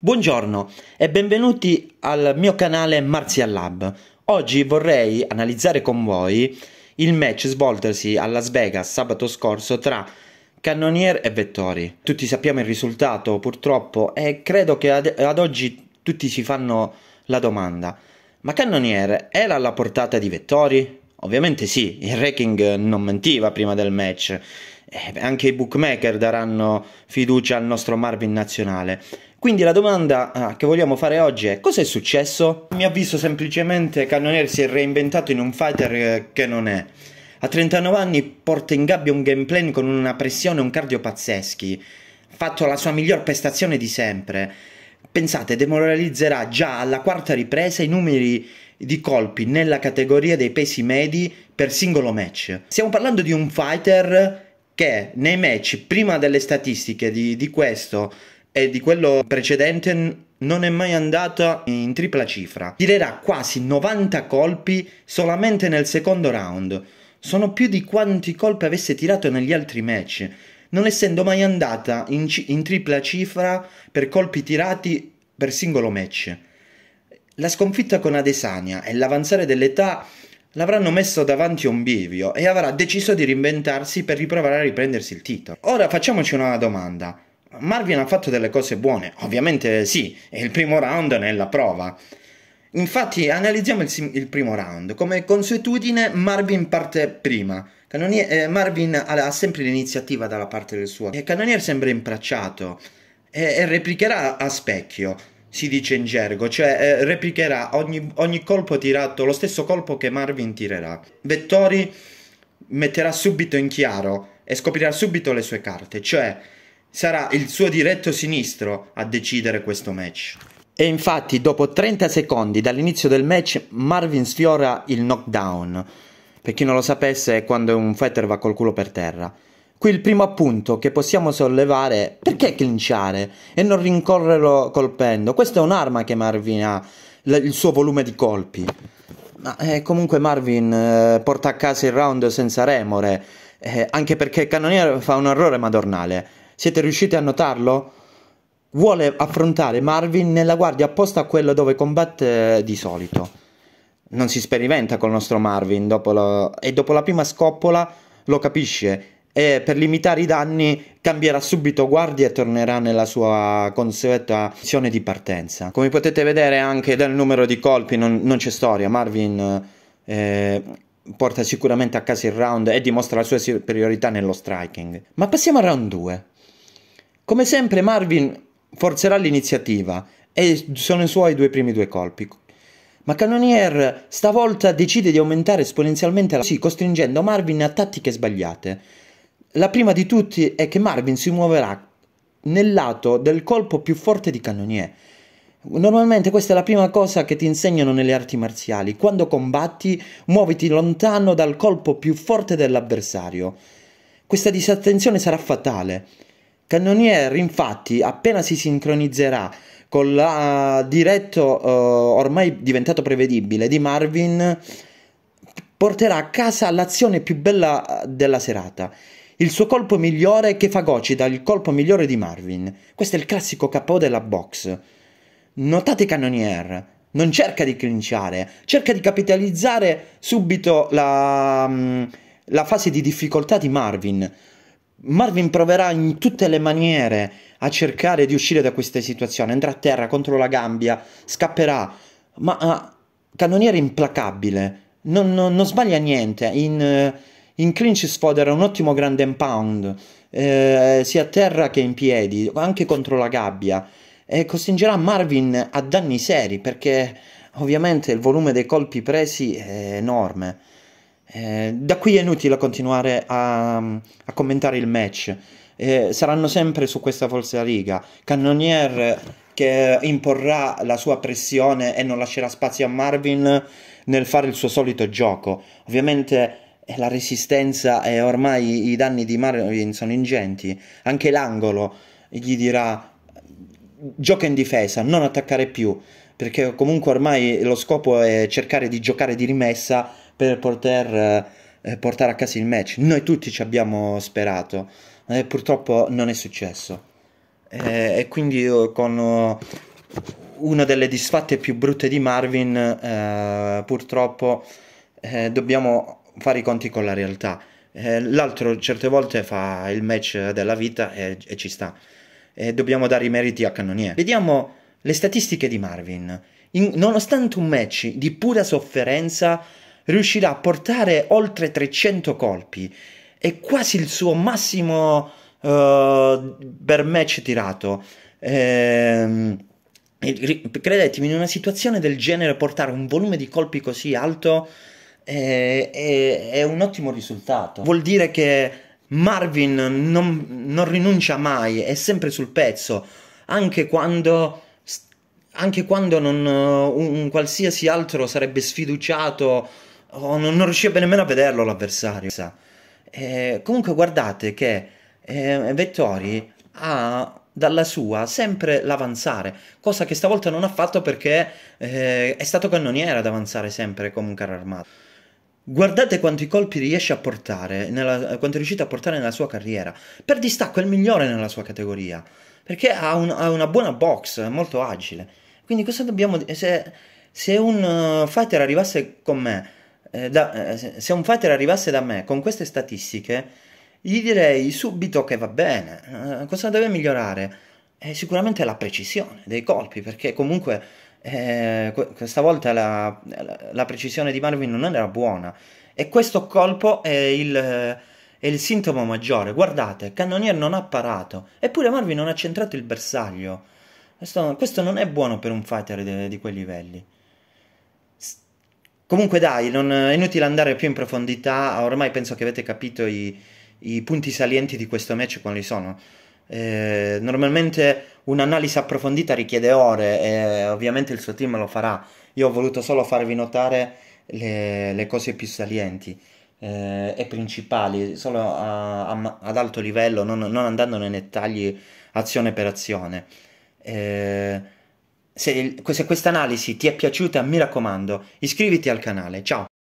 Buongiorno e benvenuti al mio canale Martial Lab. Oggi vorrei analizzare con voi il match svoltosi a Las Vegas sabato scorso tra Cannonier e Vettori. Tutti sappiamo il risultato purtroppo e credo che ad, ad oggi tutti si fanno la domanda. Ma Cannonier era alla portata di Vettori? Ovviamente sì, il ranking non mentiva prima del match eh, anche i bookmaker daranno fiducia al nostro Marvin nazionale. Quindi la domanda ah, che vogliamo fare oggi è cosa è successo? A mio avviso semplicemente Cannonier si è reinventato in un fighter eh, che non è. A 39 anni porta in gabbia un gameplay con una pressione e un cardio pazzeschi. Fatto la sua miglior prestazione di sempre. Pensate, demoralizzerà già alla quarta ripresa i numeri di colpi nella categoria dei pesi medi per singolo match. Stiamo parlando di un fighter che nei match prima delle statistiche di, di questo e di quello precedente non è mai andata in tripla cifra. Tirerà quasi 90 colpi solamente nel secondo round. Sono più di quanti colpi avesse tirato negli altri match, non essendo mai andata in, in tripla cifra per colpi tirati per singolo match. La sconfitta con Adesania e l'avanzare dell'età l'avranno messo davanti a un bivio e avrà deciso di reinventarsi per riprovare a riprendersi il titolo. Ora facciamoci una domanda. Marvin ha fatto delle cose buone, ovviamente sì, e il primo round ne è la prova. Infatti analizziamo il, il, primo round. Come consuetudine Marvin parte prima. Cannonier, eh, Marvin ha, ha, sempre l'iniziativa dalla parte del suo. E Cannonier sembra impracciato e, e replicherà a specchio si dice in gergo, cioè eh, replicherà ogni, ogni colpo tirato, lo stesso colpo che Marvin tirerà. Vettori metterà subito in chiaro e scoprirà subito le sue carte, cioè sarà il suo diretto sinistro a decidere questo match. E infatti dopo 30 secondi dall'inizio del match Marvin sfiora il knockdown. Per chi non lo sapesse è quando un fighter va col culo per terra. Qui il primo appunto che possiamo sollevare è perché clinciare e non rincorrerlo colpendo? Questa è un'arma che Marvin ha, il suo volume di colpi. Ma eh, comunque Marvin eh, porta a casa il round senza remore, eh, anche perché il cannoniere fa un errore madornale. Siete riusciti a notarlo? Vuole affrontare Marvin nella guardia apposta a quello dove combatte di solito. Non si sperimenta col nostro Marvin dopo lo... e dopo la prima scoppola lo capisce e per limitare i danni cambierà subito guardia e tornerà nella sua consueta azione di partenza. Come potete vedere anche dal numero di colpi non, non c'è storia, Marvin eh, porta sicuramente a casa il round e dimostra la sua superiorità nello striking. Ma passiamo al round 2. Come sempre Marvin forzerà l'iniziativa e sono i suoi due primi due colpi. Ma Cannonier stavolta decide di aumentare esponenzialmente la sì, costringendo Marvin a tattiche sbagliate. La prima di tutti è che Marvin si muoverà nel lato del colpo più forte di Cannonier. Normalmente questa è la prima cosa che ti insegnano nelle arti marziali. Quando combatti, muoviti lontano dal colpo più forte dell'avversario. Questa disattenzione sarà fatale. Cannonier, infatti, appena si sincronizzerà con la diretto eh, ormai diventato prevedibile di Marvin, porterà a casa l'azione più bella eh, della serata. Il suo colpo migliore che fagocita il colpo migliore di Marvin. Questo è il classico capo della box. Notate Cannonier, non cerca di clinciare, cerca di capitalizzare subito la, mm, la fase di difficoltà di Marvin. Marvin proverà in tutte le maniere a cercare di uscire da questa situazione. Andrà a terra contro la gambia, scapperà, ma uh, ah, è implacabile, non, non, non, sbaglia niente. In, uh, in clinch Sfod era un ottimo grand and pound, eh, sia a terra che in piedi, anche contro la gabbia, e costringerà Marvin a danni seri perché ovviamente il volume dei colpi presi è enorme. Eh, da qui è inutile continuare a, a commentare il match. Eh, saranno sempre su questa falsa riga. Cannonier che imporrà la sua pressione e non lascerà spazio a Marvin nel fare il suo solito gioco. Ovviamente eh, la resistenza e eh, ormai i danni di Marvin sono ingenti. Anche l'angolo gli dirà gioca in difesa, non attaccare più, perché comunque ormai lo scopo è cercare di giocare di rimessa per poter eh, portare a casa il match. Noi tutti ci abbiamo sperato, eh, purtroppo non è successo. Eh, e quindi con oh, una delle disfatte più brutte di Marvin, eh, purtroppo dobbiamo fare i conti con la realtà. Eh, l'altro certe volte fa il match della vita e, e ci sta. E dobbiamo dare i meriti a Cannonier. Vediamo le statistiche di Marvin. In, nonostante un match di pura sofferenza, riuscirà a portare oltre 300 colpi. È quasi il suo massimo uh, per match tirato. Ehm, credetemi, in una situazione del genere portare un volume di colpi così alto è, è, è un ottimo risultato. Vuol dire che Marvin non, non rinuncia mai, è sempre sul pezzo, anche quando anche quando non, uh, un, qualsiasi altro sarebbe sfiduciato o non, non riuscirebbe nemmeno a vederlo l'avversario. Eh, comunque guardate che eh, Vettori ha dalla sua sempre l'avanzare, cosa che stavolta non ha fatto perché eh, è stato cannoniere ad avanzare sempre come un carro armato. Guardate quanti colpi riesce a portare, nella, quanto è riuscito a portare nella sua carriera. Per distacco è il migliore nella sua categoria, perché ha, un, ha una buona box, è molto agile. Quindi cosa dobbiamo dire? Se, se, un eh, fighter arrivasse con me, eh, da, eh, se un fighter arrivasse da me con queste statistiche, gli direi subito che va bene. Eh, cosa deve migliorare? Eh, sicuramente la precisione dei colpi, perché comunque eh, questa volta la, la, precisione di Marvin non era buona e questo colpo è il, è il sintomo maggiore. Guardate, Cannonier non ha parato, eppure Marvin non ha centrato il bersaglio. Questo, questo non è buono per un fighter di, di quei livelli. Comunque dai, non, è inutile andare più in profondità, ormai penso che avete capito i, i punti salienti di questo match quali sono. Eh, normalmente un'analisi approfondita richiede ore e ovviamente il suo team lo farà. Io ho voluto solo farvi notare le, le cose più salienti eh, e principali, solo a, a, ad alto livello, non, non, andando nei dettagli azione per azione. Eh, se, se questa analisi ti è piaciuta, mi raccomando, iscriviti al canale. Ciao!